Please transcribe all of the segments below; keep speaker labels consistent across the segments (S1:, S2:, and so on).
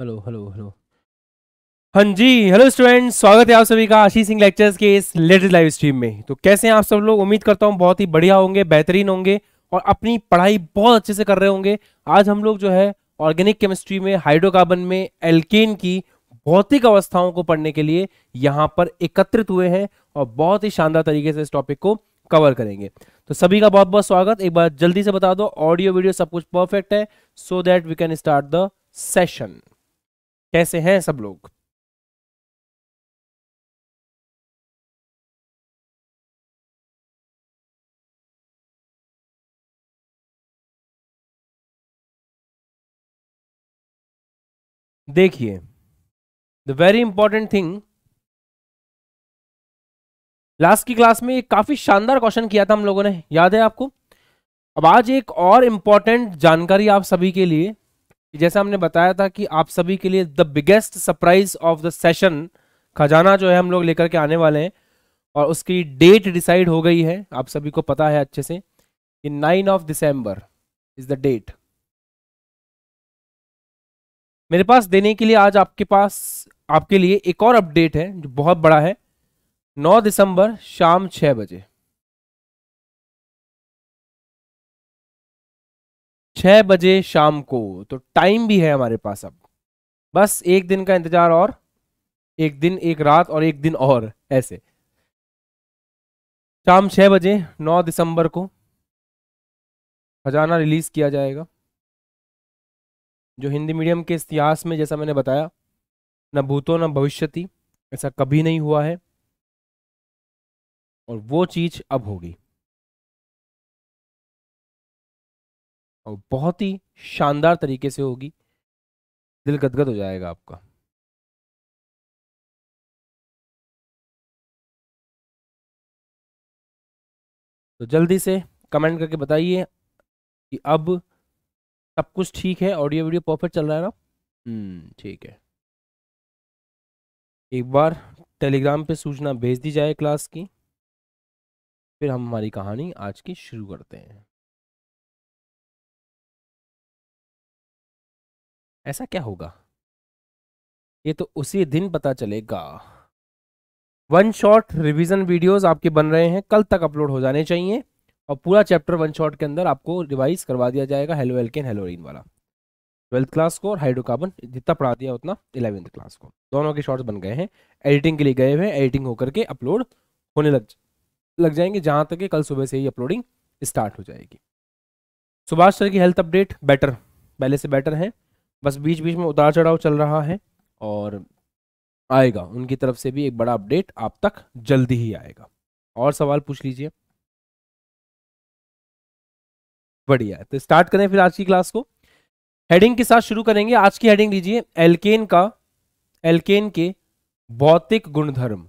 S1: hello hello hello हाँ जी
S2: hello students स्वागत है आप सभी का आशीष सिंह लेक्चर्स के इस लेटेस्ट लाइव स्ट्रीम में तो कैसे हैं आप सब लोग उम्मीद करता हूँ बहुत ही बढ़िया होंगे बेहतरीन होंगे और अपनी पढ़ाई बहुत अच्छे से कर रहे होंगे आज हम लोग जो है ऑर्गेनिक केमिस्ट्री में हाइड्रोकार्बन में एल्केन की भौतिक अवस्थाओं को पढ़ने के लिए यहाँ पर एकत्रित हुए हैं और बहुत ही शानदार तरीके से इस टॉपिक को कवर करेंगे तो सभी का बहुत बहुत स्वागत एक बार जल्दी से बता दो ऑडियो वीडियो सब कुछ परफेक्ट है
S1: so that we can start the session कैसे हैं सब लोग देखिए the very important thing last की क्लास में काफी शानदार क्वेश्चन
S2: किया था हम लोगों ने याद है आपको अब आज एक और इंपॉर्टेंट जानकारी आप सभी के लिए जैसा हमने बताया था कि आप सभी के लिए the biggest surprise of the session खजाना जो है हम लोग लेकर के आने वाले हैं और उसकी डेट डिसाइड हो गई है आप सभी को पता है अच्छे से कि nine of December is the date मेरे पास देने के लिए आज आपके पास आपके लिए एक और
S1: अपडेट है जो बहुत बड़ा है 9 दिसंबर शाम 6 बजे छह बजे शाम को तो टाइम भी है हमारे पास अब बस एक दिन का इंतजार और
S2: एक दिन एक रात और एक दिन और ऐसे शाम छह बजे नौ दिसंबर को खजाना रिलीज किया जाएगा जो हिंदी मीडियम के इतिहास में जैसा मैंने बताया न भूतो न भविष्यति
S1: ऐसा कभी नहीं हुआ है और वो चीज अब होगी और बहुत ही शानदार तरीके से होगी दिल गदगद हो जाएगा आपका तो जल्दी से कमेंट करके बताइए कि अब सब कुछ
S2: ठीक है ऑडियो वीडियो परफेक्ट चल रहा है ना
S1: हम्म, ठीक है
S2: एक बार टेलीग्राम पे सूचना भेज दी जाए क्लास की फिर हम हमारी
S1: कहानी आज की शुरू करते हैं ऐसा क्या होगा ये तो उसी दिन पता चलेगा
S2: वन शॉट रिवीजन वीडियोस आपके बन रहे हैं कल तक अपलोड हो जाने चाहिए और पूरा चैप्टर वन शॉट के अंदर आपको रिवाइज करवा दिया जाएगा हेलो एल्केन हेलोरिन वाला ट्वेल्थ क्लास को और हाइड्रोकार्बन जितना पढ़ा दिया उतना इलेवेंथ क्लास को दोनों के शॉर्ट्स बन गए हैं एडिटिंग के लिए गए हुए हैं एडिटिंग होकर के अपलोड होने लग लग जाएंगे जहाँ तक कि कल सुबह से ही अपलोडिंग स्टार्ट हो जाएगी सुभाष सर की हेल्थ अपडेट बेटर पहले से बेटर है बस बीच बीच में उतार चढ़ाव चल रहा है और आएगा उनकी तरफ से भी एक बड़ा अपडेट आप तक जल्दी ही आएगा और सवाल पूछ लीजिए बढ़िया तो स्टार्ट करें फिर आज की क्लास को हेडिंग के साथ शुरू करेंगे आज की हेडिंग लीजिए एल्केन का एल्केन के
S1: भौतिक गुणधर्म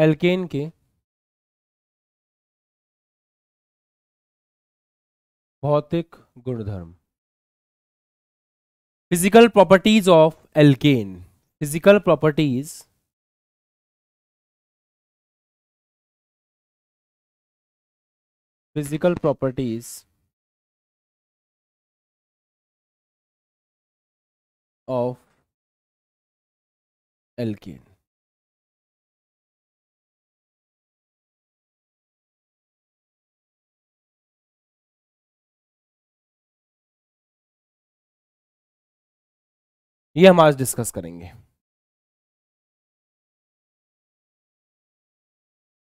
S1: एल्केन के भौतिक गुणधर्म physical properties of alkane physical properties physical properties of alkane ये हम आज डिस्कस करेंगे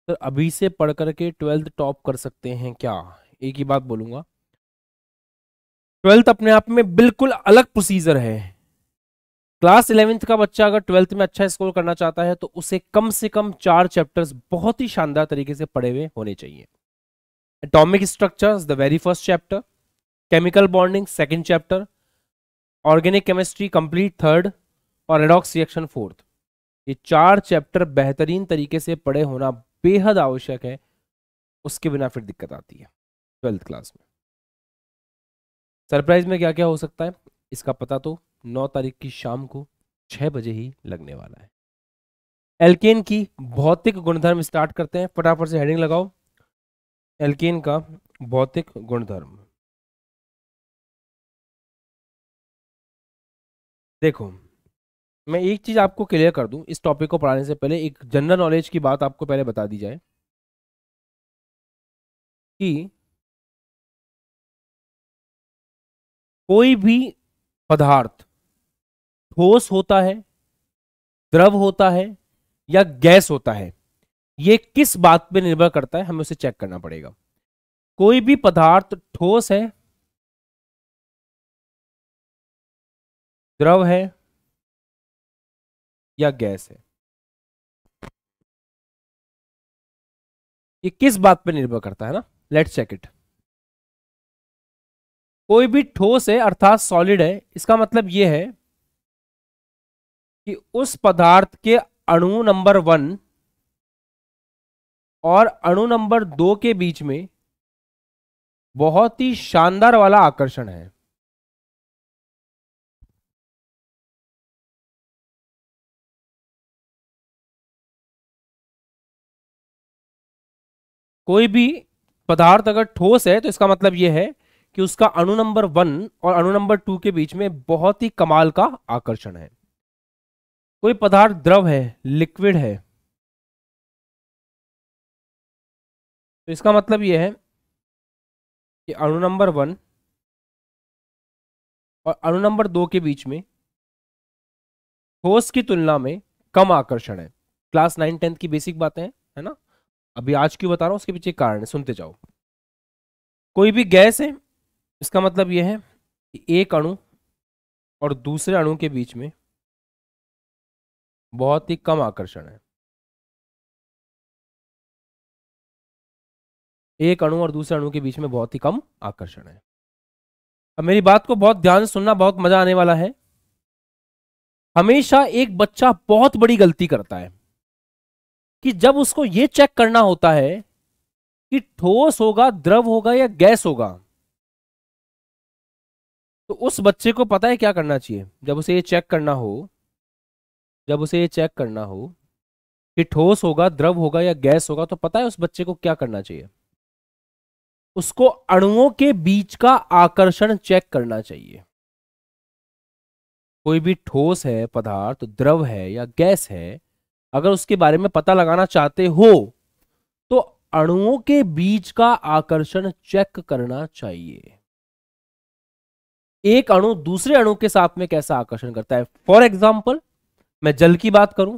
S2: तो अभी से पढ़ करके ट्वेल्थ टॉप कर सकते हैं क्या एक ही बात बोलूंगा ट्वेल्थ अपने आप में बिल्कुल अलग प्रोसीजर है क्लास इलेवेंथ का बच्चा अगर ट्वेल्थ में अच्छा स्कोर करना चाहता है तो उसे कम से कम चार चैप्टर्स बहुत ही शानदार तरीके से पढ़े हुए होने चाहिए atomic structures the very first chapter chemical bonding second chapter organic chemistry complete third redox reaction fourth ये चार चैप्टर बेहतरीन तरीके से पढ़े होना बेहद आवश्यक है उसके बिना फिर दिक्कत आती है ट्वेल्थ क्लास में सरप्राइज में क्या क्या हो सकता है इसका पता तो नौ तारीख की शाम को छह बजे ही लगने वाला है एल्केन की भौतिक गुणधर्म स्टार्ट
S1: करते हैं फटाफट से हेडिंग लगाओ एल्केन का भौतिक गुणधर्म देखो मैं एक चीज़ आपको क्लियर कर दूं इस टॉपिक को पढ़ाने से पहले एक जनरल नॉलेज की बात आपको पहले बता दी जाए कि कोई भी पदार्थ ठोस
S2: होता है द्रव होता है या गैस होता है ये किस बात पे निर्भर करता है हमें उसे चेक करना पड़ेगा कोई भी पदार्थ ठोस है
S1: द्रव है या गैस है ये किस बात पर निर्भर करता है ना लेट चेक इट कोई भी ठोस है अर्थात सॉलिड है इसका मतलब यह है
S2: कि उस पदार्थ के अणु नंबर वन
S1: और अणु नंबर दो के बीच में बहुत ही शानदार वाला आकर्षण है कोई भी पदार्थ अगर ठोस है तो इसका मतलब यह है
S2: कि उसका अणु नंबर वन और अणु नंबर टू के बीच में बहुत ही कमाल का आकर्षण है
S1: कोई पदार्थ द्रव है लिक्विड है तो इसका मतलब यह है कि अणु नंबर वन और अणु नंबर दो के बीच में
S2: ठोस की तुलना में कम आकर्षण है क्लास नाइन टेंथ की बेसिक बातें हैं है ना अभी आज क्यों बता रहा हूँ उसके पीछे कारण है सुनते जाओ कोई भी गैस है
S1: इसका मतलब यह है कि एक अणु और दूसरे अणु के बीच में बहुत ही कम आकर्षण है एक अणु और दूसरे अणु के बीच में बहुत ही कम आकर्षण है अब मेरी बात को बहुत ध्यान से सुनना बहुत मजा आने वाला है
S2: हमेशा एक बच्चा बहुत बड़ी गलती करता है कि जब उसको ये चेक करना होता है कि ठोस होगा द्रव होगा या गैस होगा तो उस बच्चे को पता है क्या करना चाहिए जब उसे ये चेक करना हो जब उसे यह चेक करना हो कि ठोस होगा द्रव होगा या गैस होगा तो पता है उस बच्चे को क्या करना चाहिए उसको अणुओं के बीच का आकर्षण चेक करना चाहिए कोई भी ठोस है पदार्थ तो द्रव है या गैस है अगर उसके बारे में पता लगाना चाहते हो तो अणुओं के बीच का आकर्षण चेक करना चाहिए एक अणु दूसरे अणु के साथ में कैसा आकर्षण करता है फॉर एग्जाम्पल मैं जल की बात करूं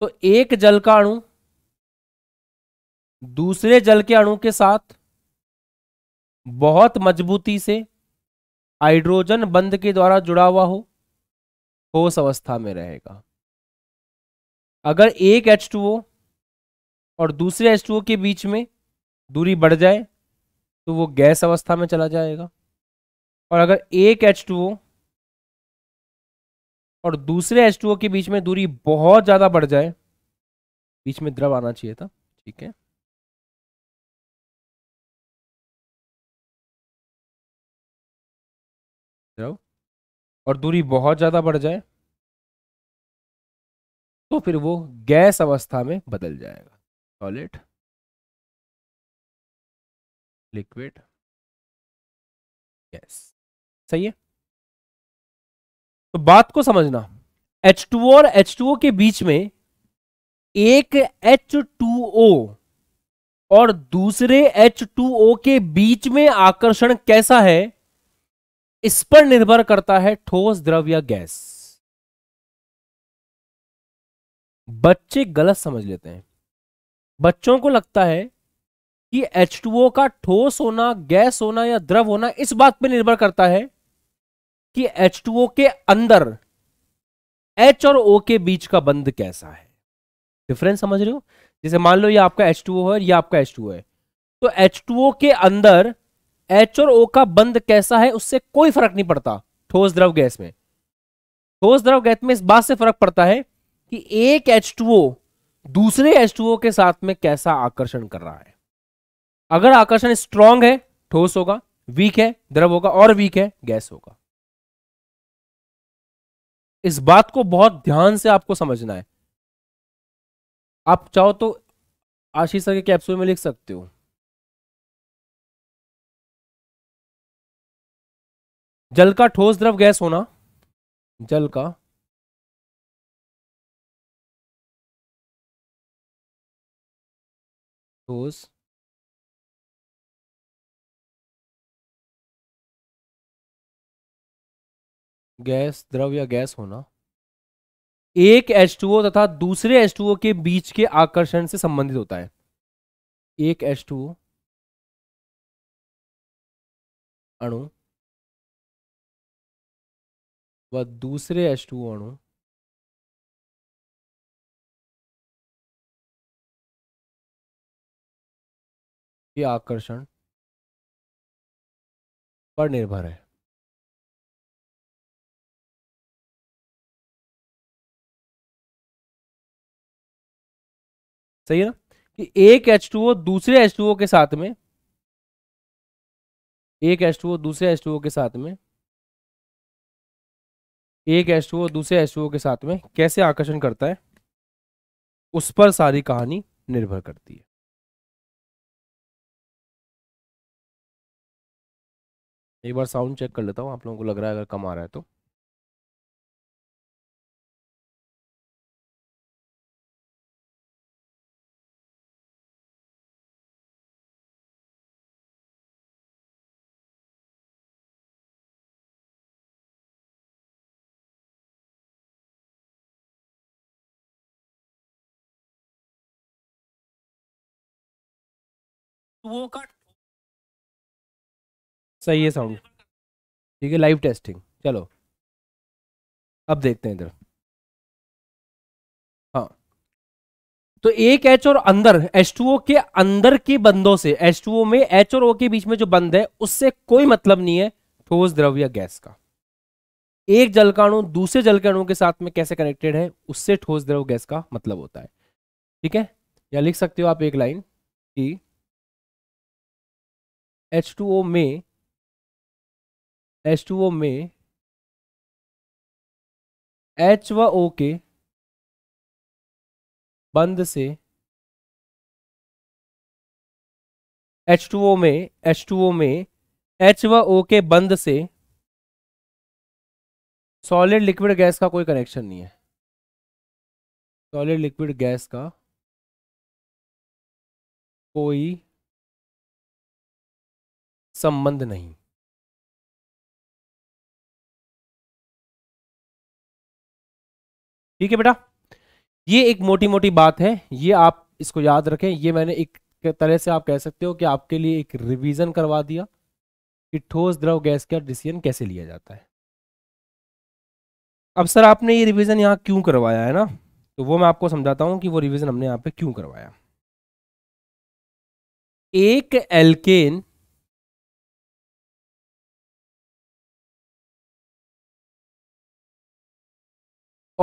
S1: तो एक जल का अणु दूसरे जल के अणु के साथ
S2: बहुत मजबूती से हाइड्रोजन बंध के द्वारा जुड़ा हुआ हो ठोस अवस्था में रहेगा अगर एक एच टू ओ और दूसरे एच टू ओ के बीच में दूरी बढ़ जाए तो वो गैस अवस्था में चला जाएगा और अगर एक एच टू ओ
S1: और दूसरे एच टू ओ के बीच में दूरी बहुत ज़्यादा बढ़ जाए बीच में द्रव आना चाहिए था ठीक है द्रव और दूरी बहुत ज़्यादा बढ़ जाए तो फिर वो गैस अवस्था में बदल जाएगा सॉलिड लिक्विड गैस सही है तो बात को समझना H2O और H2O के बीच में
S2: एक H2O और दूसरे H2O के बीच में आकर्षण कैसा है इस पर निर्भर करता है
S1: ठोस द्रव या गैस बच्चे गलत समझ लेते हैं बच्चों को लगता है कि H2O का
S2: ठोस होना गैस होना या द्रव होना इस बात पर निर्भर करता है कि H2O के अंदर H और O के बीच का बंद कैसा है डिफरेंस समझ रहे हो जैसे मान लो ये आपका H2O है और ये आपका H2O है तो H2O के अंदर एच और ओ का बंद कैसा है उससे कोई फर्क नहीं पड़ता ठोस द्रव गैस में ठोस द्रव गैस में इस बात से फर्क पड़ता है कि एक एच दूसरे एच के साथ में कैसा आकर्षण कर रहा है अगर आकर्षण स्ट्रांग है ठोस होगा वीक है द्रव होगा और वीक है गैस होगा
S1: इस बात को बहुत ध्यान से आपको समझना है आप चाहो तो आशीष सर के कैप्सूल में लिख सकते हो जल का ठोस द्रव गैस होना जल का ठोस गैस द्रव या गैस होना एक H2O तथा दूसरे H2O के बीच के आकर्षण से संबंधित होता है एक H2O अणु व दूसरे एच टू अणु के आकर्षण पर निर्भर है सही है ना कि एक एच टू ओ दूसरे एच टू ओ के साथ में एक एच टू ओ दूसरे एच टू ओ के साथ में एक एस टू दूसरे एस के साथ में कैसे आकर्षण करता है उस पर सारी कहानी निर्भर करती है एक बार साउंड चेक कर लेता हूं आप लोगों को लग रहा है अगर कम आ रहा है तो वो का सही है साउंड ठीक है लाइव टेस्टिंग चलो अब देखते हैं इधर हाँ तो एक एच और अंदर एच के अंदर के बंदों से एच में एच और
S2: ओ के बीच में जो बंद है उससे कोई मतलब नहीं है ठोस द्रव या गैस का एक जलकाणु दूसरे जलकाणु के के साथ में कैसे कनेक्टेड है उससे ठोस द्रव गैस का मतलब होता है
S1: ठीक है या लिख सकते हो आप एक लाइन कि एच टू ओ में एच टू ओ में एच व ओ के बंद से एच टू ओ में एच टू ओ में एच व ओ के बंद से सॉलिड लिक्विड गैस का कोई कनेक्शन नहीं है सॉलिड लिक्विड गैस का कोई संबंध नहीं ठीक है बेटा ये एक मोटी मोटी
S2: बात है ये आप इसको याद रखें ये मैंने एक तरह से आप कह सकते हो कि आपके लिए एक रिवीजन करवा दिया कि ठोस द्रव गैस का डिसीजन कैसे लिया जाता है अब सर आपने ये रिवीजन यहाँ क्यों करवाया है ना तो वो मैं आपको समझाता हूँ कि वो
S1: रिवीजन हमने यहाँ पे क्यों करवाया एक एल्केन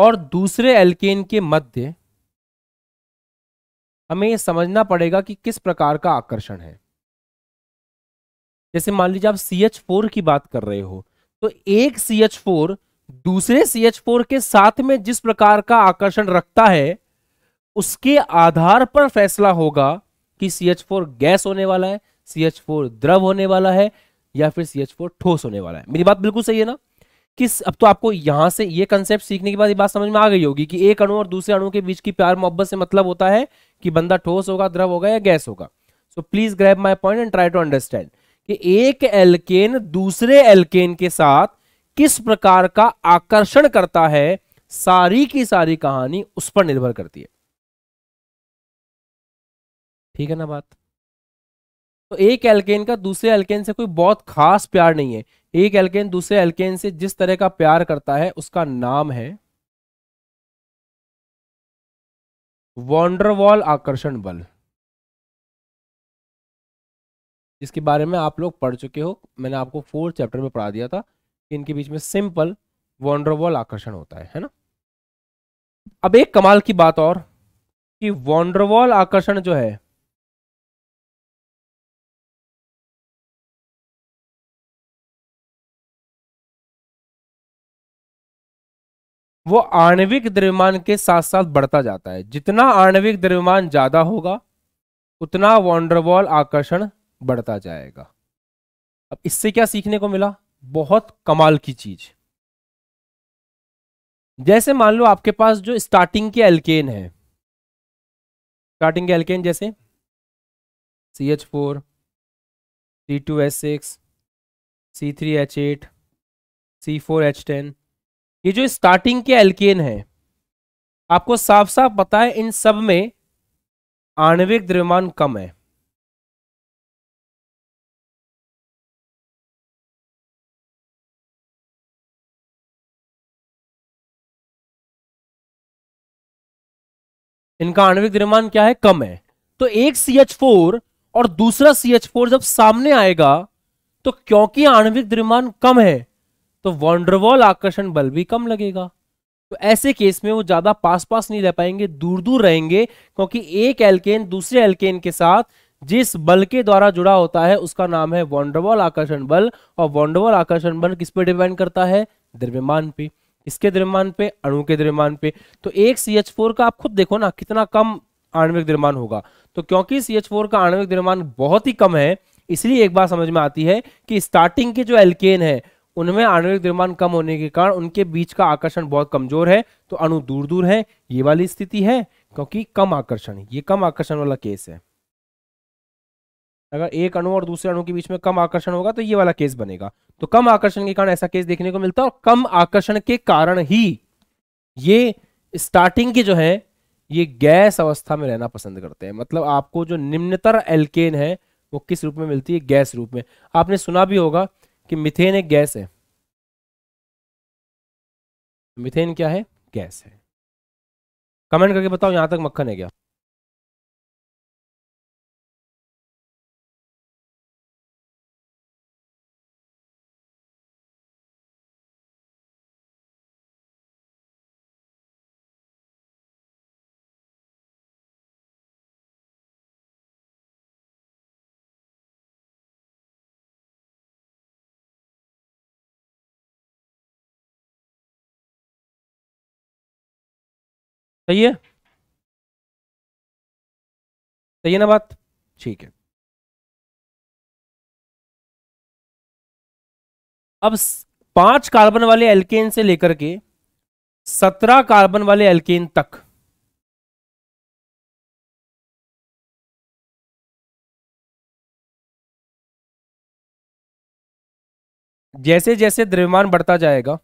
S1: और दूसरे एल्केन के मध्य हमें यह समझना पड़ेगा कि किस प्रकार का आकर्षण है
S2: जैसे मान लीजिए आप सी एच फोर की बात कर रहे हो तो एक सी एच फोर दूसरे सी एच फोर के साथ में जिस प्रकार का आकर्षण रखता है उसके आधार पर फैसला होगा कि सी एच फोर गैस होने वाला है सी एच फोर द्रव होने वाला है या फिर सी एच फोर ठोस होने वाला है मेरी बात बिल्कुल सही है ना किस अब तो आपको यहां से ये कंसेप्ट सीखने के बाद ये बात समझ में आ गई होगी कि एक अणु और दूसरे अणु के बीच की प्यार मोहब्बत से मतलब होता है कि बंदा ठोस होगा द्रव होगा या गैस होगा so please grasp my point and try to understand कि एक एलकेन दूसरे एलकेन के साथ किस प्रकार का आकर्षण करता है सारी की सारी कहानी उस पर निर्भर करती है ठीक है ना बात
S1: तो एक एल्केन
S2: का दूसरे एल्केन से कोई बहुत खास प्यार नहीं है एक एल्केन दूसरे एल्केन से जिस तरह का प्यार
S1: करता है उसका नाम है वॉन्डरवॉल आकर्षण बल इसके
S2: बारे में आप लोग पढ़ चुके हो मैंने आपको फोर्थ चैप्टर में पढ़ा दिया था इनके बीच में सिंपल
S1: वॉन्डरवॉल आकर्षण होता है है ना अब एक कमाल की बात और कि वॉन्डरवॉल आकर्षण जो है वो आणविक द्रव्यमान के साथ साथ बढ़ता जाता है जितना
S2: आणविक द्रव्यमान ज्यादा होगा उतना वॉन्डरवॉल आकर्षण बढ़ता जाएगा अब इससे क्या सीखने को मिला बहुत कमाल की चीज
S1: जैसे मान लो आपके पास जो स्टार्टिंग के एल्केन है स्टार्टिंग के एल्केन जैसे C H four
S2: C two H six C three H eight C four H ten ये जो स्टार्टिंग के एल्केन है आपको साफ साफ पता है इन सब
S1: में आणविक द्रव्यमान कम है इनका आणविक द्रव्यमान क्या है कम है तो एक सी एच फोर और दूसरा सी एच फोर जब सामने
S2: आएगा तो क्योंकि आणविक द्रव्यमान कम है तो वॉन्ड्रवॉल आकर्षण बल भी कम लगेगा तो ऐसे केस में वो ज्यादा पास पास नहीं रह पाएंगे दूर दूर रहेंगे क्योंकि एक एल्केन दूसरे एल्केन के साथ जिस बल के द्वारा जुड़ा होता है उसका नाम है वॉन्ड्रवॉल आकर्षण बल और वॉन्ड्रवॉल आकर्षण बल किस पे डिपेंड करता है द्रव्यमान पे इसके द्रव्यमान पे अणु के द्रव्यमान पे तो एक सी एच फोर का आप खुद देखो ना कितना कम आणविक द्रव्यमान होगा तो क्योंकि सी एच फोर का आणविक द्रव्यमान बहुत ही कम है इसलिए एक बात समझ में आती है कि स्टार्टिंग के जो एल्केन है उनमें आणविक द्रव्यमान कम होने के कारण उनके बीच का आकर्षण बहुत कमजोर है तो अणु दूर दूर है ये वाली स्थिति है क्योंकि कम आकर्षण ये कम आकर्षण वाला केस है अगर एक अणु और दूसरे अणु के बीच में कम आकर्षण होगा तो ये वाला केस बनेगा तो कम आकर्षण के कारण ऐसा केस देखने को मिलता है और कम आकर्षण के कारण ही ये स्टार्टिंग के जो है ये गैस अवस्था में रहना पसंद करते हैं मतलब आपको जो निम्नतर एल्केन है वो किस रूप में मिलती है गैस रूप में आपने सुना भी होगा कि मिथेन एक गैस है
S1: मिथेन क्या है गैस है कमेंट करके बताओ यहां तक मक्खन है क्या सही है सही है ना बात ठीक है अब पांच कार्बन वाले एल्केन से लेकर के सत्रह कार्बन वाले एल्केन तक जैसे जैसे द्रव्यमान बढ़ता जाएगा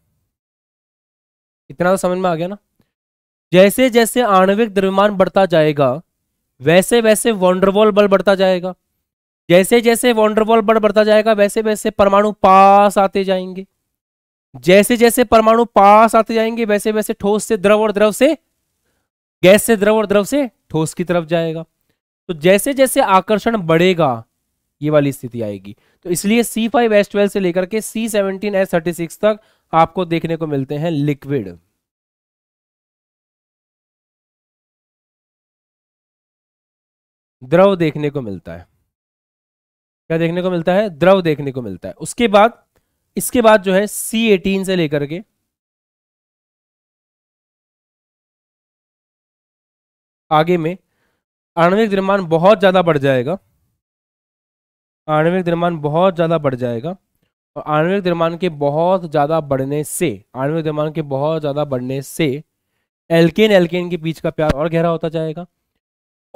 S1: इतना तो समझ में आ गया ना जैसे जैसे आणविक द्रव्यमान बढ़ता
S2: जाएगा वैसे वैसे वॉन्डरवॉल बल बढ़ता जाएगा जैसे जैसे वॉन्डरवॉल बल बढ़ता जाएगा वैसे वैसे परमाणु पास आते जाएंगे जैसे जैसे परमाणु पास आते जाएंगे वैसे वैसे ठोस से द्रव और द्रव से गैस से द्रव और द्रव से ठोस की तरफ जाएगा तो जैसे जैसे आकर्षण बढ़ेगा ये वाली स्थिति आएगी तो इसलिए सी फाइव एस ट्वेल्व से लेकर के C seventeen S thirty six तक आपको देखने को मिलते
S1: हैं लिक्विड द्रव देखने को मिलता है क्या देखने को मिलता है द्रव देखने को मिलता है उसके बाद इसके बाद जो है सी एटीन से लेकर के आगे में आणविक द्रव्यमान बहुत ज़्यादा बढ़ जाएगा आणविक
S2: द्रव्यमान बहुत ज़्यादा बढ़ जाएगा और आणविक द्रव्यमान के बहुत ज़्यादा बढ़ने से आणविक द्रव्यमान के बहुत ज़्यादा बढ़ने से एल्केन एल्केन के बीच का प्यार और गहरा होता जाएगा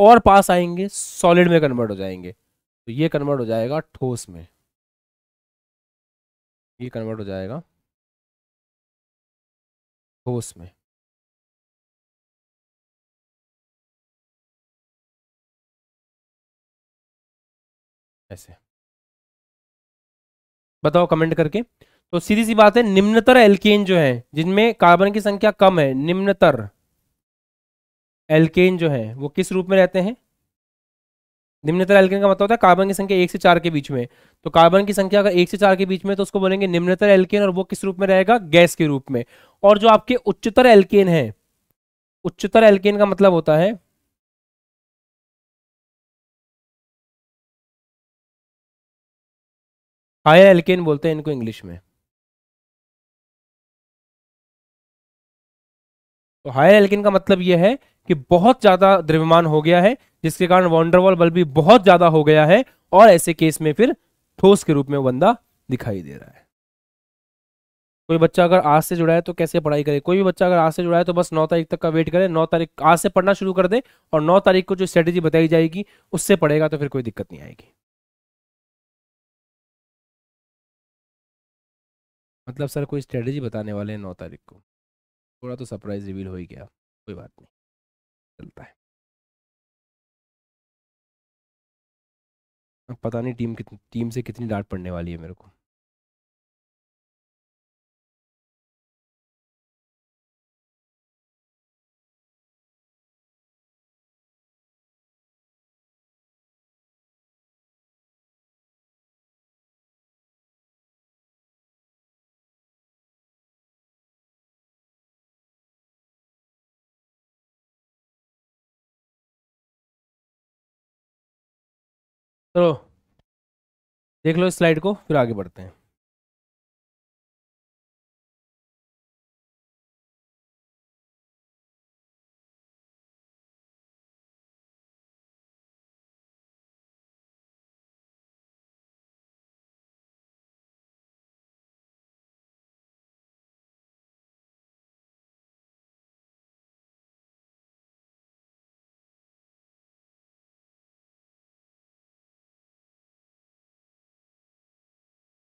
S1: और पास आएंगे सॉलिड में कन्वर्ट हो जाएंगे तो ये कन्वर्ट हो जाएगा ठोस में ये कन्वर्ट हो जाएगा ठोस में ऐसे बताओ कमेंट करके तो सीधी सी बात है निम्नतर एल्केन जो है
S2: जिनमें कार्बन की संख्या कम है निम्नतर एल्केन जो है वो किस रूप में रहते हैं निम्नतर एल्केन का मतलब होता है कार्बन की संख्या एक से चार के बीच में तो कार्बन की संख्या अगर एक से चार के बीच में तो उसको बोलेंगे निम्नतर एल्केन और वो किस रूप में रहेगा गैस के रूप में
S1: और जो आपके उच्चतर एल्केन है उच्चतर एल्केन का मतलब होता है हायर एल्केन बोलते हैं इनको इंग्लिश में तो हायर एल्किन का मतलब यह है कि बहुत ज्यादा
S2: द्रव्यमान हो गया है जिसके कारण वॉन्डरवॉल बल्ब भी बहुत ज्यादा हो गया है और ऐसे केस में फिर ठोस के रूप में बंदा दिखाई दे रहा है कोई बच्चा अगर आज से जुड़ा है तो कैसे पढ़ाई करे कोई भी बच्चा अगर आज से जुड़ा है तो बस नौ तारीख तक का वेट करे नौ तारीख आज से पढ़ना शुरू कर दे और
S1: नौ तारीख को जो स्ट्रेटेजी बताई जाएगी उससे पढ़ेगा तो फिर कोई दिक्कत नहीं आएगी मतलब सर कोई स्ट्रेटेजी बताने वाले हैं नौ तारीख को थोड़ा तो सरप्राइज रिवील हो ही गया कोई बात नहीं चलता है अब पता नहीं टीम कितनी टीम से कितनी डांट पड़ने वाली है मेरे को चलो देख लो इस स्लाइड को फिर आगे बढ़ते हैं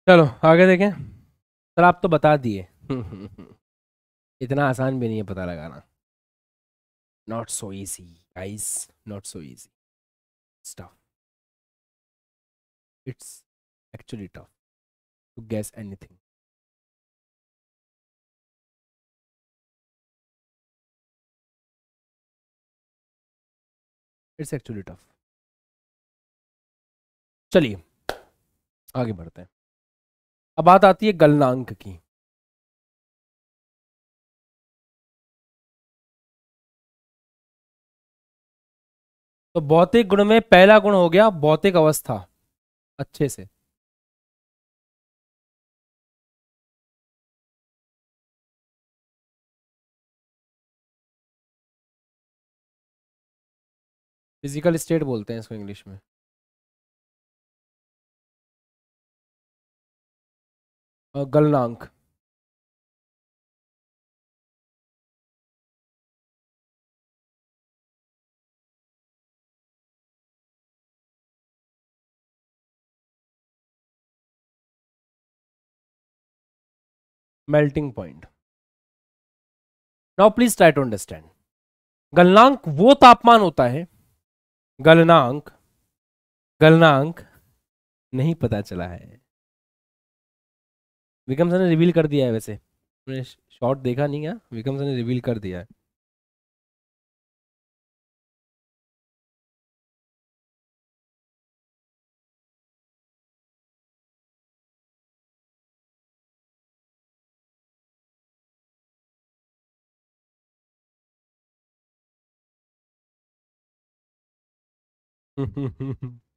S1: चलो आगे देखें सर आप तो बता दिए इतना आसान भी नहीं है पता लगाना not so easy guys not so easy stuff it's actually tough to guess anything it's actually tough चलिए आगे बढ़ते हैं अब बात आती है गलनांक की तो भौतिक गुण में पहला गुण हो गया भौतिक अवस्था अच्छे से फिजिकल स्टेट बोलते हैं इसको इंग्लिश में गलनांक melting point now please try to understand गलनांक वो तापमान होता
S2: है गलनांक गलनांक नहीं पता चला
S1: है विक्रम सर ने रिवील कर दिया है वैसे मैंने शॉट देखा नहीं है विक्रम सर ने रिवील कर दिया है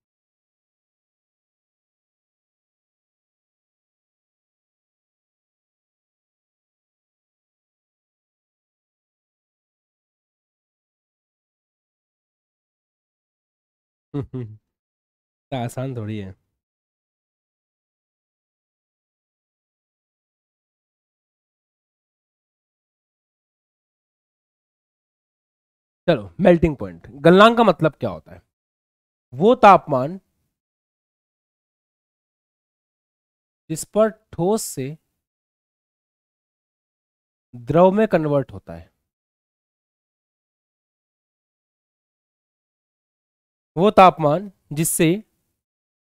S1: इतना आसान थोड़ी है चलो मेल्टिंग पॉइंट गलनांक का मतलब क्या होता है वो तापमान जिस पर ठोस से द्रव में कन्वर्ट होता है वो तापमान जिससे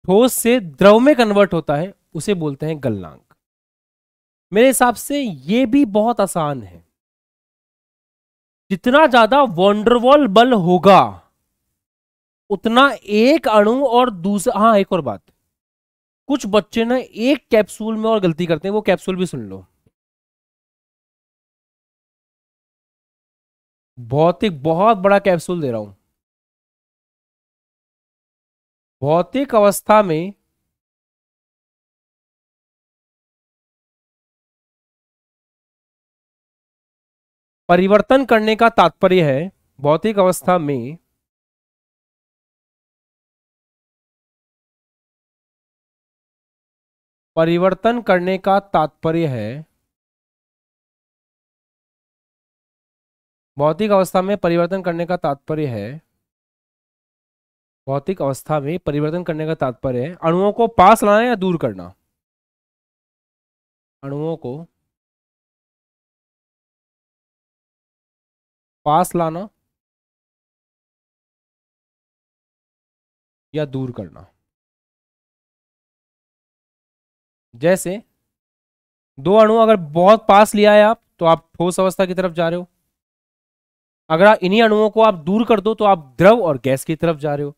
S1: ठोस से द्रव में
S2: कन्वर्ट होता है उसे बोलते हैं गलनांक मेरे हिसाब से ये भी बहुत आसान है जितना ज्यादा वॉन्डरवॉल बल होगा उतना एक अणु और दूसरा हाँ एक और बात कुछ बच्चे ना एक कैप्सूल में और गलती करते हैं वो कैप्सूल भी सुन लो
S1: भौतिक बहुत बड़ा कैप्सूल दे रहा हूं भौतिक अवस्था में परिवर्तन करने का तात्पर्य है भौतिक अवस्था में परिवर्तन करने का तात्पर्य है भौतिक अवस्था में परिवर्तन करने का तात्पर्य है भौतिक अवस्था में परिवर्तन करने का तात्पर्य है अणुओं को पास लाना या दूर करना अणुओं को पास लाना या दूर करना जैसे दो अणु अगर बहुत पास लिया है आप तो
S2: आप ठोस अवस्था की तरफ जा रहे हो अगर इन्हीं अणुओं को आप दूर कर दो तो आप द्रव और गैस की तरफ जा रहे हो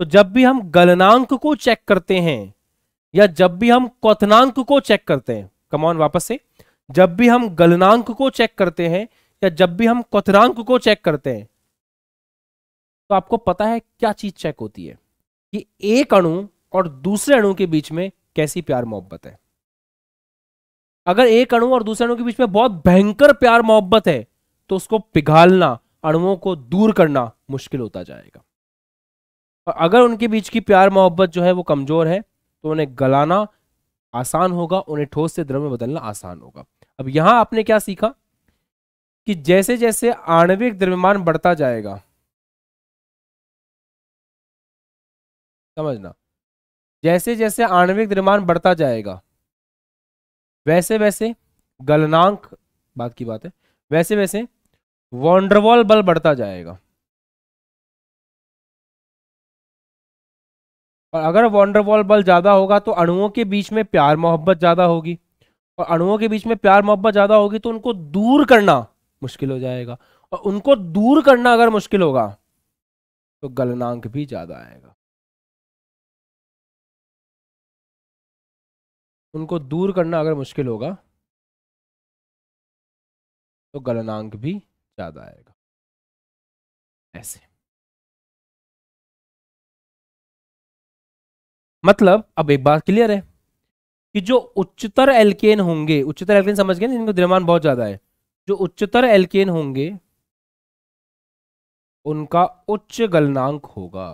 S2: तो जब भी हम गलनांक को चेक करते हैं या जब भी हम क्वनांक को चेक करते हैं कमॉन वापस से जब भी हम गलनांक को चेक करते हैं या जब भी हम क्वनांक को चेक करते हैं तो आपको पता है क्या चीज चेक होती है कि एक अणु और दूसरे अणु के बीच में कैसी प्यार मोहब्बत है अगर एक अणु और दूसरे अणु के बीच में बहुत भयंकर प्यार मोहब्बत है तो उसको पिघालना अणुओं को दूर करना मुश्किल होता जाएगा और अगर उनके बीच की प्यार मोहब्बत जो है वो कमज़ोर है तो उन्हें गलाना आसान होगा उन्हें ठोस से द्रव में बदलना आसान होगा अब यहां आपने क्या सीखा
S1: कि जैसे जैसे आणविक द्रव्यमान बढ़ता जाएगा समझना जैसे जैसे आणविक द्रव्यमान बढ़ता जाएगा वैसे वैसे गलनांक बात की बात है वैसे वैसे वॉन्ड्रवॉल बल बढ़ता जाएगा और अगर वॉन्डरवॉल बल ज़्यादा होगा तो
S2: अणुओं के बीच में प्यार मोहब्बत ज़्यादा होगी और अणुओं के बीच में प्यार मोहब्बत ज़्यादा होगी तो उनको
S1: दूर करना मुश्किल हो जाएगा और उनको दूर करना अगर मुश्किल होगा तो गलनांक भी ज़्यादा आएगा उनको दूर करना अगर मुश्किल होगा तो गलनांक भी ज़्यादा आएगा ऐसे मतलब अब एक बात क्लियर है कि जो उच्चतर एल्केन होंगे उच्चतर एल्केन समझ गए जिनका द्रव्यमान बहुत ज्यादा है जो उच्चतर एल्केन होंगे उनका उच्च गलनांक होगा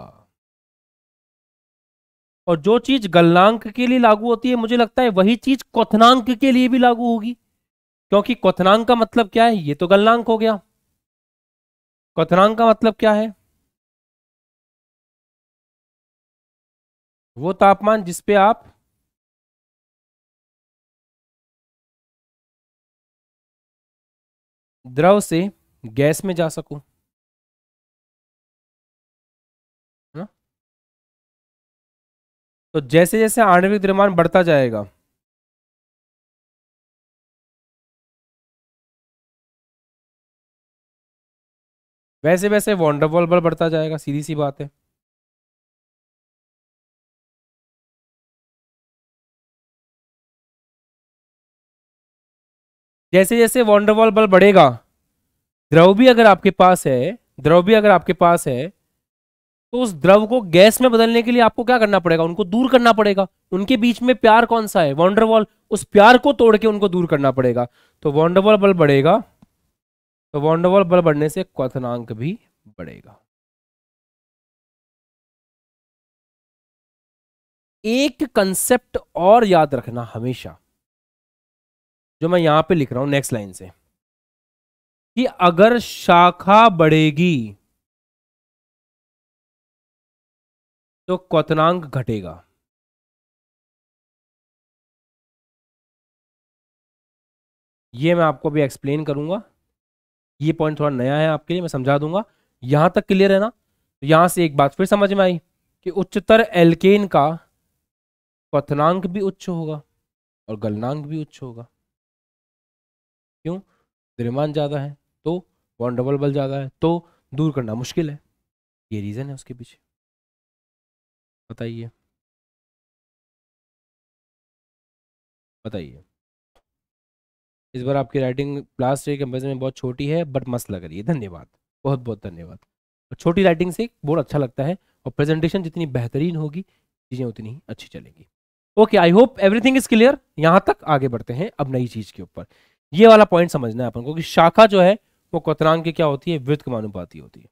S1: और जो चीज गलनांक के
S2: लिए लागू होती है मुझे लगता है वही चीज क्वनांक के लिए भी लागू होगी क्योंकि क्वनांक का
S1: मतलब क्या है ये तो गलनांक हो गया क्वनांक का मतलब क्या है वो तापमान जिस पे आप द्रव से गैस में जा सको तो जैसे जैसे आणविक द्रव्यमान बढ़ता जाएगा वैसे वैसे वॉन्डरवॉल बल बढ़ता जाएगा सीधी सी बात है जैसे जैसे वॉन्डरवॉल बल बढ़ेगा द्रव भी अगर आपके पास है द्रव भी अगर आपके पास है
S2: तो उस द्रव को गैस में बदलने के लिए आपको क्या करना पड़ेगा उनको दूर करना पड़ेगा उनके बीच में प्यार कौन सा है वॉन्डरवॉल उस प्यार को तोड़ के उनको दूर करना पड़ेगा तो वॉन्डरवॉल बल
S1: बढ़ेगा तो वॉन्डरवॉल बल बढ़ने से क्वनांक भी बढ़ेगा एक कंसेप्ट और याद रखना हमेशा जो मैं यहां पे लिख रहा हूं नेक्स्ट लाइन से कि अगर शाखा बढ़ेगी तो क्वनांक घटेगा ये मैं आपको अभी एक्सप्लेन करूंगा ये पॉइंट थोड़ा नया है आपके लिए मैं समझा दूंगा यहां तक क्लियर है ना
S2: तो यहां से एक बात फिर समझ में आई कि उच्चतर एल्केन का क्वनांक भी उच्च होगा और गलनांक भी उच्च होगा क्यों
S1: द्रव्यमान ज़्यादा है तो वॉन्डबल बल ज़्यादा है तो दूर करना मुश्किल है ये रीज़न है उसके पीछे बताइए बताइए इस बार आपकी राइटिंग लास्ट
S2: के कंपेरिजन में बहुत छोटी है बट मस्त लग रही है धन्यवाद बहुत बहुत धन्यवाद और छोटी राइटिंग से बोर्ड अच्छा लगता है और प्रेजेंटेशन जितनी बेहतरीन होगी चीज़ें उतनी ही अच्छी चलेंगी okay I hope everything is clear यहाँ तक आगे बढ़ते हैं अब नई चीज़ के ऊपर ये वाला पॉइंट समझना है अपन को कि शाखा जो है वो कतरांग की क्या होती है वृत्त कमानुपाती होती है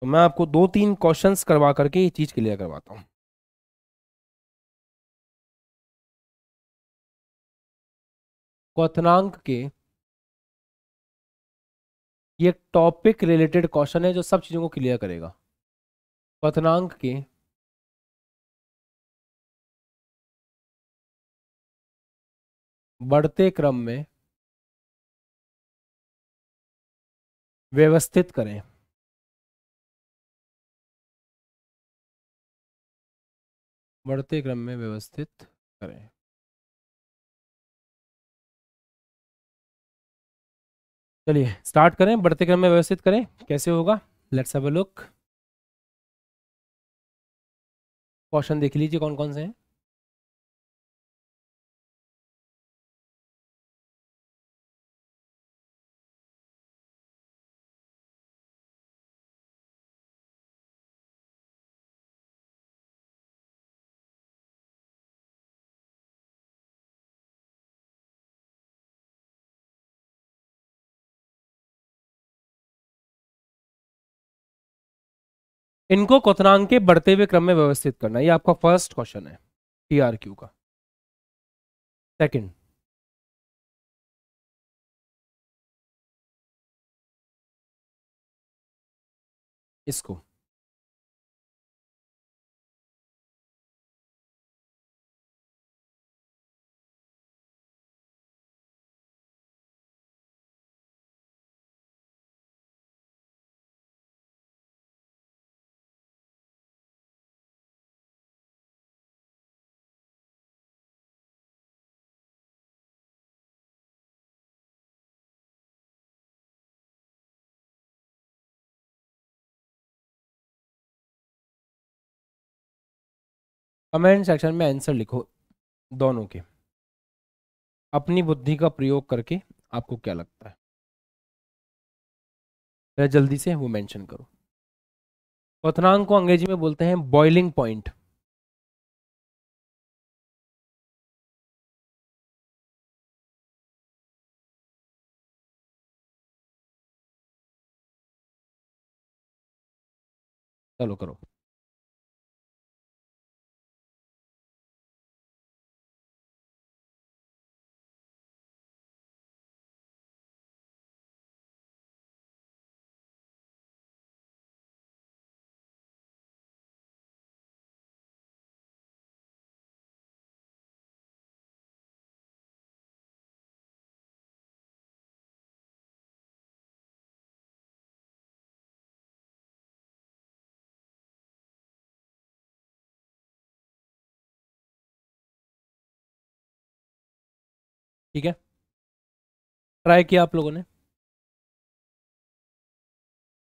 S1: तो मैं आपको दो तीन क्वेश्चंस करवा करके ये चीज क्लियर करवाता हूं क्वनांक के ये टॉपिक रिलेटेड क्वेश्चन है जो सब चीज़ों को क्लियर करेगा क्वनांक के बढ़ते क्रम में व्यवस्थित करें बढ़ते क्रम में व्यवस्थित करें चलिए स्टार्ट करें बढ़ते क्रम में व्यवस्थित करें कैसे होगा let's have a look question देख लीजिए कौन कौन से हैं इनको क्वनांक के बढ़ते हुए क्रम में व्यवस्थित करना ये आपका फर्स्ट क्वेश्चन है टी आर क्यू का सेकंड इसको कमेंट सेक्शन में आंसर लिखो दोनों के अपनी बुद्धि का प्रयोग
S2: करके आपको क्या लगता है जल्दी से वो मेंशन करो
S1: पथनांग को अंग्रेजी में बोलते हैं बॉइलिंग पॉइंट चलो करो ठीक है ट्राई किया आप लोगों ने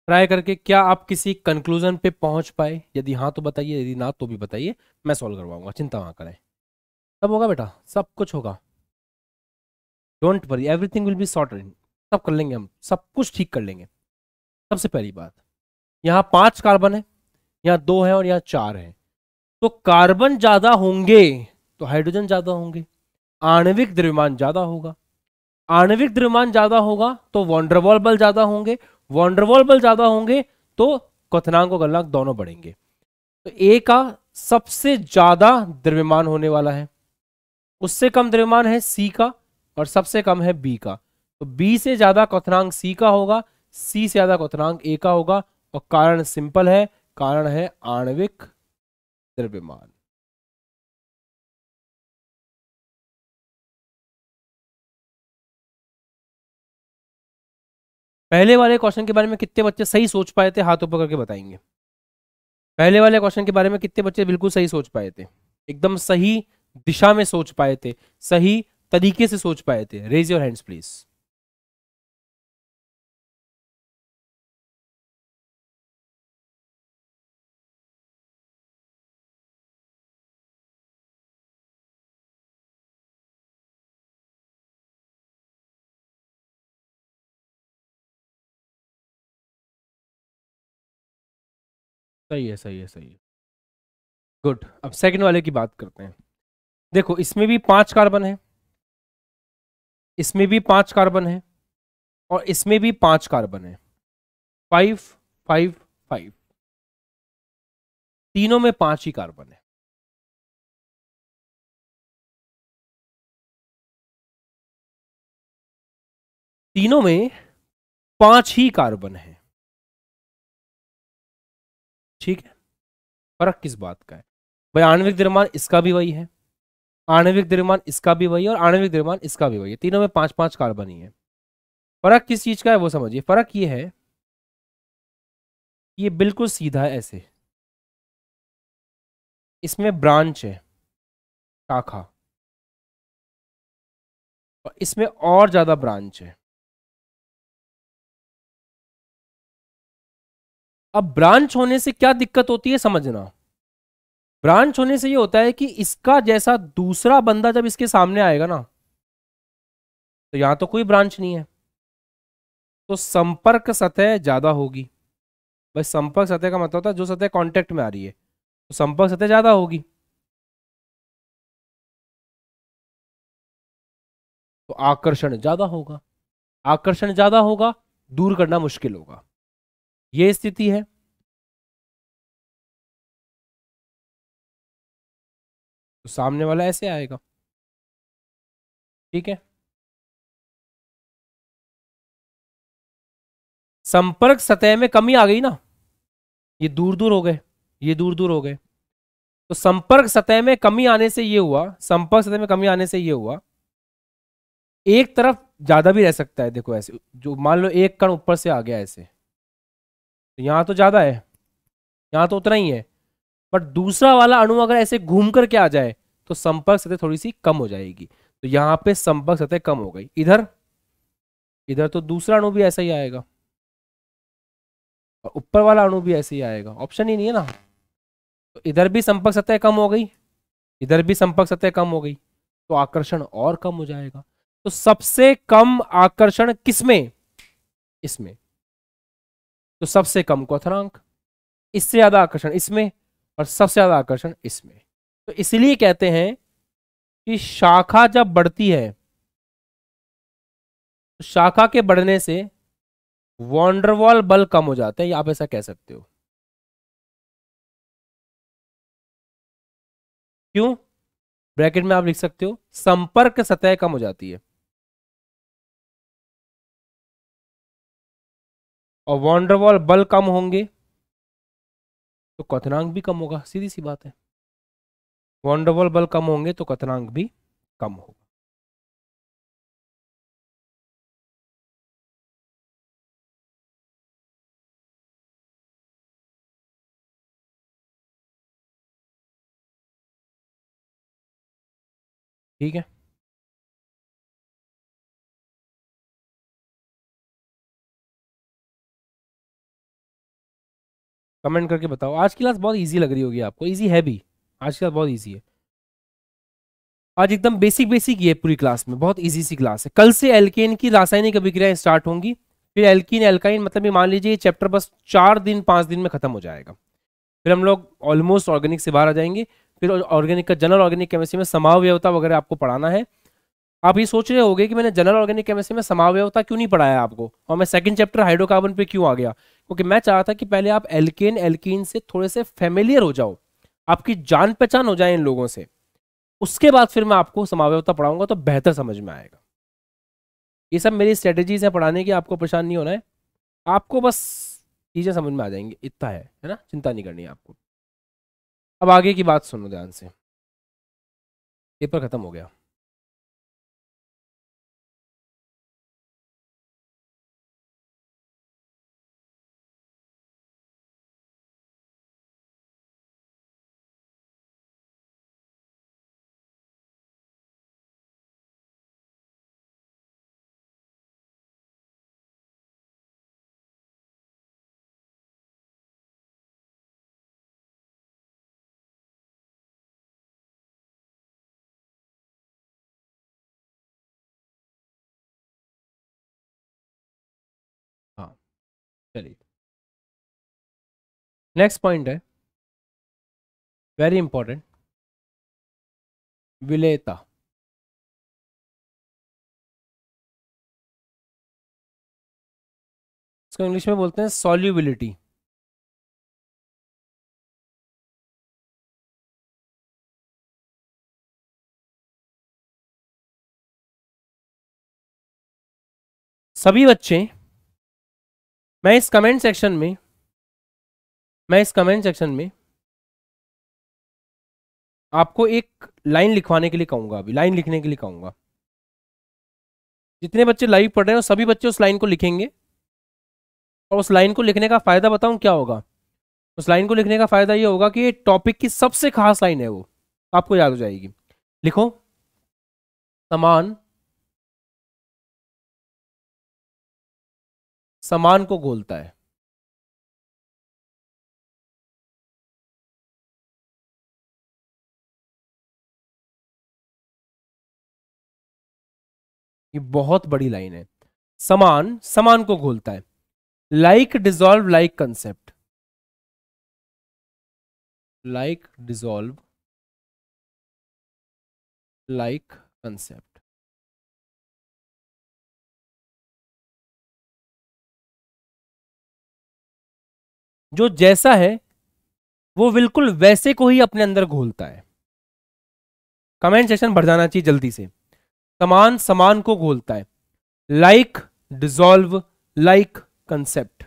S1: ट्राई करके
S2: क्या आप किसी कंक्लूजन पे पहुंच पाए यदि हाँ तो बताइए यदि ना तो भी बताइए मैं सॉल्व करवाऊंगा चिंता ना करें सब होगा बेटा सब कुछ होगा don't worry everything will be sort सब कर लेंगे हम सब कुछ ठीक कर लेंगे सबसे पहली बात यहाँ पांच कार्बन है यहाँ दो है और यहाँ चार है तो कार्बन ज्यादा होंगे तो हाइड्रोजन ज्यादा होंगे आणविक द्रव्यमान ज्यादा होगा आणविक द्रव्यमान ज्यादा होगा तो वॉन्ड्रवॉल बल ज्यादा होंगे वॉन्ड्रवॉल बल ज्यादा होंगे तो क्वनांक और गलनांक दोनों बढ़ेंगे तो ए का सबसे ज्यादा द्रव्यमान होने वाला है उससे कम द्रव्यमान है सी का और सबसे कम है बी का तो बी से ज्यादा क्वनांक सी का होगा सी से ज्यादा क्वनांक ए का होगा
S1: और कारण सिंपल है कारण है आणविक द्रव्यमान पहले वाले क्वेश्चन के बारे में कितने बच्चे सही सोच पाए
S2: थे हाथ ऊपर करके बताएंगे पहले वाले क्वेश्चन के बारे में कितने बच्चे बिल्कुल सही सोच पाए थे
S1: एकदम सही दिशा में सोच पाए थे सही तरीके से सोच पाए थे रेज योर हैंड्स प्लीज़ सही है सही है सही है गुड अब सेकंड वाले की बात करते हैं देखो इसमें भी पांच कार्बन है इसमें भी
S2: पांच कार्बन है और इसमें भी पांच कार्बन है फाइव फाइव
S1: फाइव तीनों में पांच ही कार्बन है तीनों में पांच ही कार्बन है ठीक है फर्क किस बात का है भाई आणविक द्रव्यमान
S2: इसका भी वही है आणविक द्रव्यमान इसका भी वही है और आणविक द्रव्यमान इसका भी वही है तीनों में पांच पांच
S1: कार्बन ही है फर्क किस चीज का है वो समझिए फर्क ये है ये बिल्कुल सीधा है ऐसे इसमें ब्रांच है शाखा और इसमें और ज्यादा ब्रांच है अब ब्रांच होने से क्या दिक्कत होती है समझना ब्रांच होने से ये होता है
S2: कि इसका जैसा दूसरा बंदा जब इसके सामने आएगा ना तो यहां तो कोई ब्रांच नहीं है तो संपर्क सतह ज्यादा होगी
S1: भाई संपर्क सतह का मतलब होता है जो सतह कांटेक्ट में आ रही है तो संपर्क सतह ज्यादा होगी तो आकर्षण ज्यादा होगा आकर्षण ज्यादा होगा दूर करना मुश्किल होगा ये स्थिति है तो सामने वाला ऐसे आएगा ठीक है संपर्क सतह में कमी आ गई ना ये दूर दूर हो गए ये दूर दूर हो गए तो संपर्क सतह में
S2: कमी आने से ये हुआ संपर्क सतह में कमी आने से ये हुआ एक तरफ ज्यादा भी रह सकता है देखो ऐसे जो मान लो एक कण ऊपर से आ गया ऐसे तो यहाँ तो ज़्यादा है यहाँ तो उतना ही है बट दूसरा वाला अणु अगर ऐसे घूम करके आ जाए तो संपर्क सतह थोड़ी सी कम हो जाएगी तो यहाँ पे संपर्क सतह कम हो गई इधर इधर तो दूसरा अणु भी ऐसा ही आएगा और ऊपर वाला अणु भी ऐसे ही आएगा ऑप्शन ही नहीं है ना तो इधर भी संपर्क सतह कम हो गई इधर भी संपर्क सतह कम हो गई तो आकर्षण और कम हो जाएगा तो सबसे कम आकर्षण किसमें इसमें तो सबसे कम क्वथनांक इससे ज्यादा आकर्षण इसमें और सबसे ज्यादा आकर्षण इसमें तो इसलिए कहते हैं कि शाखा जब बढ़ती है
S1: तो शाखा के बढ़ने से वॉन्डरवॉल बल कम हो जाते हैं आप ऐसा कह सकते हो क्यों ब्रैकेट में आप लिख सकते हो संपर्क सतह कम हो जाती है और वॉन्डरवॉल बल कम होंगे तो कथनांक भी कम होगा सीधी सी बात है वॉन्डरवॉल बल कम होंगे तो कथनांक भी कम होगा ठीक है कमेंट करके बताओ आज की क्लास बहुत ईजी लग रही होगी आपको ईजी है भी आज की क्लास बहुत ईजी है
S2: आज एकदम बेसिक बेसिक ये पूरी क्लास में बहुत इजी सी क्लास है कल से एल्केन की रासायनिक अभिक्रियाएं स्टार्ट होंगी फिर एल्किन एल्काइन मतलब ये मान लीजिए चैप्टर बस चार दिन पाँच दिन में खत्म हो जाएगा फिर हम लोग ऑलमोस्ट ऑर्गेनिक से बाहर आ जाएंगे फिर ऑर्गेनिक का जनरल ऑर्गेनिक केमिस्ट्री में समावयवता वगैरह आपको पढ़ाना है आप ये सोच रहे होगे कि मैंने जनरल ऑर्गेनिक केमिस्ट्री में समावयवता क्यों नहीं पढ़ाया आपको और मैं सेकंड चैप्टर हाइड्रोकार्बन पे क्यों आ गया ओके मैं चाह रहा था कि पहले आप एल्केन एल्कीन से थोड़े से फेमिलियर हो जाओ आपकी जान पहचान हो जाए इन लोगों से उसके बाद फिर मैं आपको समावयवता पढ़ाऊंगा तो बेहतर समझ में आएगा ये सब मेरी स्ट्रेटेजीज है पढ़ाने की आपको परेशान नहीं होना है आपको बस चीज़ें समझ में आ जाएंगी
S1: इतना है है ना चिंता नहीं करनी है आपको अब आगे की बात सुनो ध्यान से पेपर ख़त्म हो गया चलिए नेक्स्ट पॉइंट है वेरी इंपॉर्टेंट विलेता इसको इंग्लिश में बोलते हैं सॉल्यूबिलिटी सभी बच्चे मैं इस कमेंट सेक्शन में मैं इस कमेंट सेक्शन में आपको एक लाइन लिखवाने के लिए कहूंगा अभी लाइन लिखने के लिए कहूंगा जितने बच्चे
S2: लाइव पढ़ रहे हैं सभी बच्चे उस लाइन को लिखेंगे और उस लाइन को लिखने का फायदा बताऊं क्या होगा उस लाइन को लिखने का फायदा यह होगा कि टॉपिक की सबसे खास लाइन है वो आपको याद
S1: हो जाएगी लिखो समान समान को घोलता है ये बहुत बड़ी लाइन है समान समान को घोलता है like dissolve like concept like dissolve like concept जो जैसा है वो बिल्कुल वैसे को ही अपने अंदर घोलता है
S2: कमेंट सेशन भर जाना चाहिए जल्दी से समान समान को घोलता है like dissolve like concept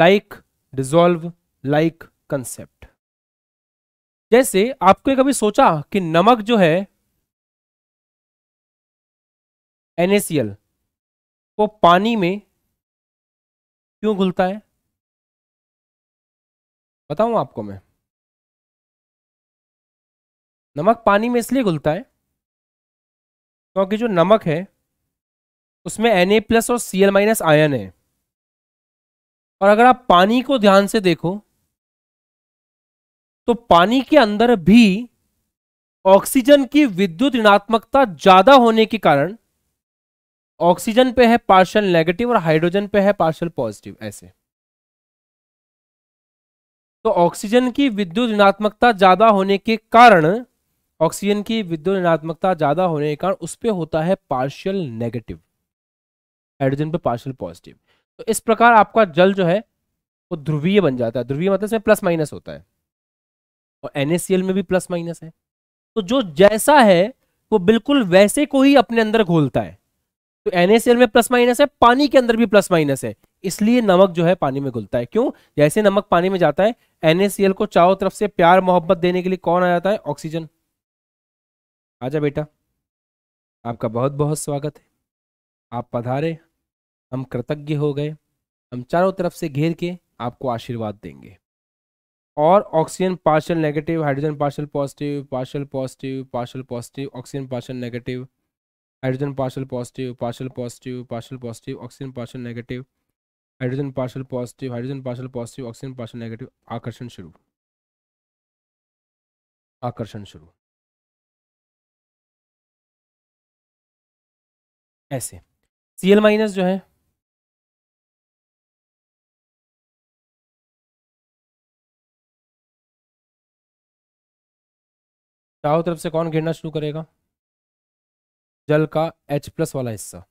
S2: like
S1: dissolve like concept जैसे आपको कभी सोचा कि नमक जो है एनएसीएल को पानी में क्यों घुलता है बताऊं आपको मैं नमक पानी में इसलिए घुलता है क्योंकि जो नमक है
S2: उसमें एन प्लस और सी एल माइनस आयन है और अगर आप पानी को ध्यान से देखो तो पानी के अंदर भी ऑक्सीजन की विद्युत ऋणात्मकता ज्यादा होने के कारण ऑक्सीजन पे है पार्शल नेगेटिव और हाइड्रोजन पे है पार्शल पॉजिटिव ऐसे तो ऑक्सीजन की विद्युत ऋणात्मकता ज्यादा होने के कारण ऑक्सीजन की विद्युत ऋणात्मकता ज्यादा होने के कारण उस पर होता है पार्शियल नेगेटिव हाइड्रोजन पे पार्शियल पॉजिटिव तो इस प्रकार आपका जल जो है वो ध्रुवीय बन जाता है ध्रुवीय मतलब इसमें प्लस माइनस होता है और एनएसीएल में भी प्लस माइनस है तो जो जैसा है वो बिल्कुल वैसे को ही अपने अंदर घोलता है तो एनएसीएल में प्लस माइनस है पानी के अंदर भी प्लस माइनस है इसलिए नमक जो है पानी में घुलता है क्यों जैसे नमक पानी में जाता है एनएसएल को चारों तरफ से प्यार मोहब्बत देने के लिए कौन आ जाता है ऑक्सीजन आजा बेटा आपका बहुत बहुत स्वागत है आप पधारे हम कृतज्ञ हो गए हम चारों तरफ से घेर के आपको आशीर्वाद देंगे और oxygen partial negative hydrogen partial positive partial positive partial positive oxygen partial negative hydrogen partial positive partial positive partial positive oxygen partial negative hydrogen partial positive hydrogen partial positive
S1: oxygen partial negative आकर्षण शुरू आकर्षण शुरू ऐसे C L minus जो है चारों तरफ से कौन घेरना शुरू करेगा जल का H प्लस वाला हिस्सा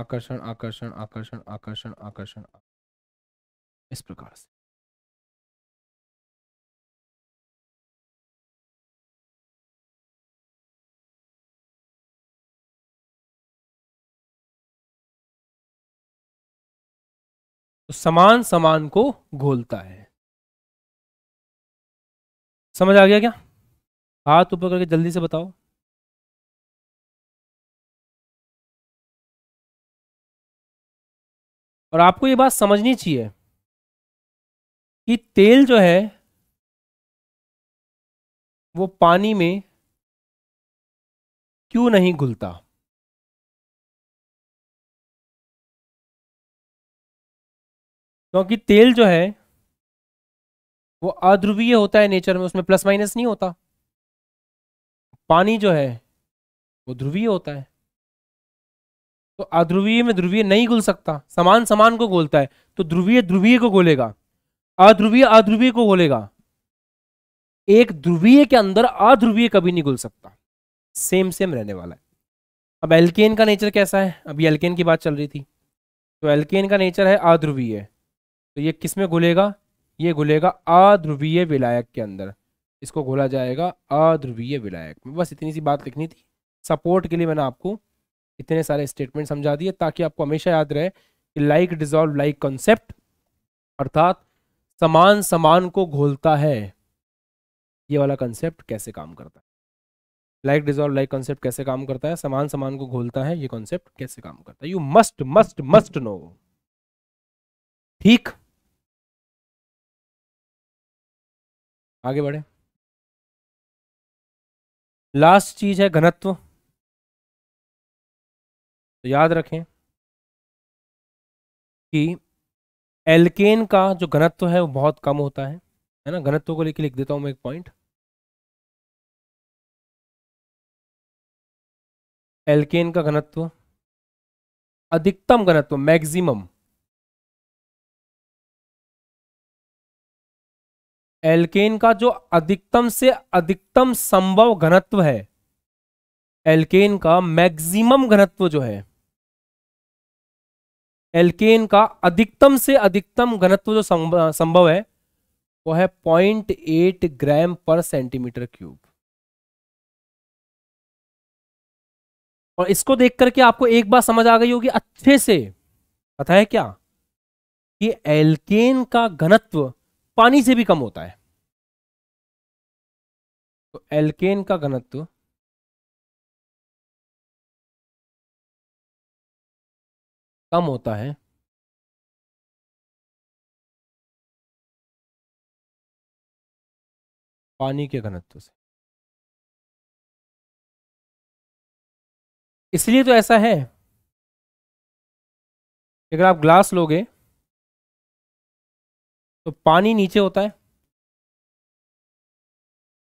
S1: आकर्षण आकर्षण आकर्षण आकर्षण आकर्षण इस प्रकार से तो समान समान को घोलता है समझ आ गया क्या हाथ ऊपर करके जल्दी से बताओ और आपको ये बात समझनी चाहिए कि तेल जो है वो पानी में क्यों नहीं घुलता क्योंकि तेल जो है वो अध्रुवीय होता है नेचर में उसमें प्लस माइनस नहीं होता पानी जो
S2: है वो ध्रुवीय होता है तो अध्रुवीय में ध्रुवीय नहीं घुल सकता समान समान को घोलता है तो ध्रुवीय ध्रुवीय को घोलेगा अध्रुवीय अध्रुवीय को घोलेगा एक ध्रुवीय के अंदर अध्रुवीय कभी नहीं घुल सकता सेम सेम रहने वाला है अब एल्केन का नेचर कैसा है अभी एल्केन की बात चल रही थी तो एल्केन का नेचर है अध्रुवीय तो ये किस में घुलेगा ये घुलेगा अध्रुवीय विलायक के अंदर इसको घोला जाएगा अध्रुवीय विलायक में बस इतनी सी बात लिखनी थी सपोर्ट के लिए मैंने आपको इतने सारे स्टेटमेंट समझा दिए ताकि आपको हमेशा याद रहे कि लाइक डिजॉल्व लाइक कॉन्सेप्ट अर्थात समान समान को घोलता है ये वाला कॉन्सेप्ट कैसे काम करता है लाइक डिजॉल्व लाइक कॉन्सेप्ट कैसे काम करता है समान समान को घोलता है ये कॉन्सेप्ट कैसे काम करता है you must must
S1: must know ठीक आगे बढ़े लास्ट चीज है घनत्व तो याद रखें कि एल्केन का जो घनत्व है वो बहुत कम होता है है ना घनत्व को लेकर लिख देता हूं मैं एक पॉइंट एल्केन का घनत्व अधिकतम घनत्व मैक्सिमम एल्केन का जो अधिकतम से अधिकतम संभव घनत्व है
S2: एल्केन का मैक्सिमम घनत्व जो है एल्केन का अधिकतम से अधिकतम घनत्व जो संभव है वो है पॉइंट एट ग्राम पर सेंटीमीटर क्यूब और इसको देख करके आपको एक बार समझ आ गई होगी अच्छे से पता है क्या कि एल्केन का घनत्व पानी से भी कम
S1: होता है तो एल्केन का घनत्व कम होता है पानी के घनत्व से इसलिए तो ऐसा है अगर आप ग्लास लोगे तो पानी नीचे होता है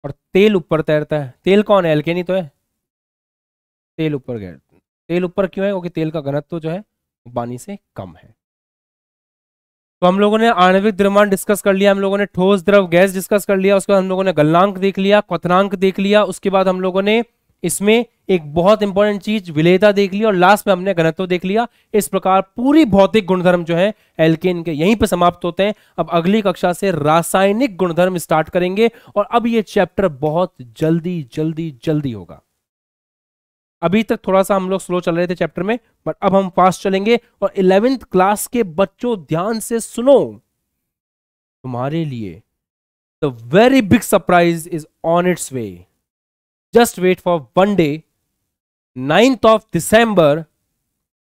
S1: और तेल ऊपर तैरता है तेल कौन है एल्केनी तो है
S2: तेल ऊपर गैर तेल ऊपर क्यों है क्योंकि तेल का घनत्व तो जो है पानी से कम है तो हम लोगों ने आणविक द्रव्यमान डिस्कस कर लिया हम लोगों ने ठोस द्रव गैस डिस्कस कर लिया उसके बाद हम लोगों ने गलनांक देख लिया क्वथनांक देख लिया उसके बाद हम लोगों ने इसमें एक बहुत इंपॉर्टेंट चीज विलेयता देख ली और लास्ट में हमने घनत्व देख लिया इस प्रकार पूरी भौतिक गुणधर्म जो है एल्केन के यहीं पर समाप्त होते हैं अब अगली कक्षा से रासायनिक गुणधर्म स्टार्ट करेंगे और अब ये चैप्टर बहुत जल्दी जल्दी जल्दी होगा अभी तक थोड़ा सा हम लोग स्लो चल रहे थे चैप्टर में बट अब हम फास्ट चलेंगे और इलेवेंथ क्लास के बच्चों ध्यान से सुनो तुम्हारे लिए the very big surprise is on it's way just wait for one
S1: day ninth of December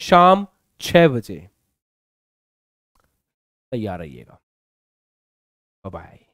S1: शाम छह बजे तैयार रहिएगा बाय